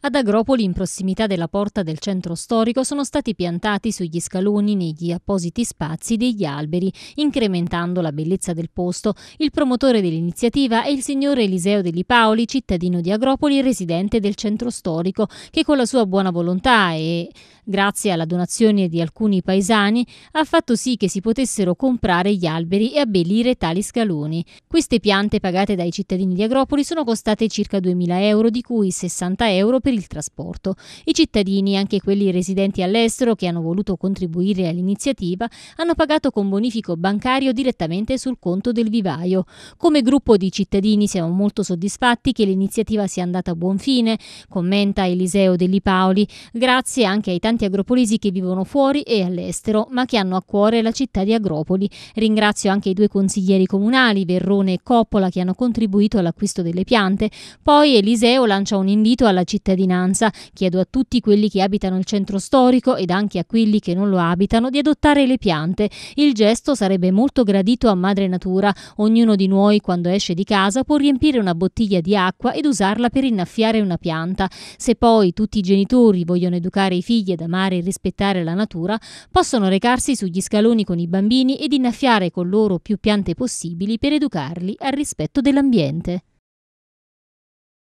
Ad Agropoli, in prossimità della porta del centro storico, sono stati piantati sugli scaloni negli appositi spazi degli alberi, incrementando la bellezza del posto. Il promotore dell'iniziativa è il signor Eliseo Deli Paoli, cittadino di Agropoli e residente del centro storico, che con la sua buona volontà e grazie alla donazione di alcuni paesani, ha fatto sì che si potessero comprare gli alberi e abbellire tali scaloni. Queste piante pagate dai cittadini di Agropoli sono costate circa 2.000 euro, di cui 60 euro per il trasporto. I cittadini, anche quelli residenti all'estero che hanno voluto contribuire all'iniziativa, hanno pagato con bonifico bancario direttamente sul conto del vivaio. Come gruppo di cittadini siamo molto soddisfatti che l'iniziativa sia andata a buon fine, commenta Eliseo Delli Paoli, grazie anche ai tanti tanti agropolisi che vivono fuori e all'estero, ma che hanno a cuore la città di Agropoli. Ringrazio anche i due consiglieri comunali, Verrone e Coppola, che hanno contribuito all'acquisto delle piante. Poi Eliseo lancia un invito alla cittadinanza. Chiedo a tutti quelli che abitano il centro storico ed anche a quelli che non lo abitano di adottare le piante. Il gesto sarebbe molto gradito a Madre Natura. Ognuno di noi, quando esce di casa, può riempire una bottiglia di acqua ed usarla per innaffiare una pianta. Se poi tutti i genitori vogliono educare i figli ad amare e rispettare la natura, possono recarsi sugli scaloni con i bambini ed innaffiare con loro più piante possibili per educarli al rispetto dell'ambiente.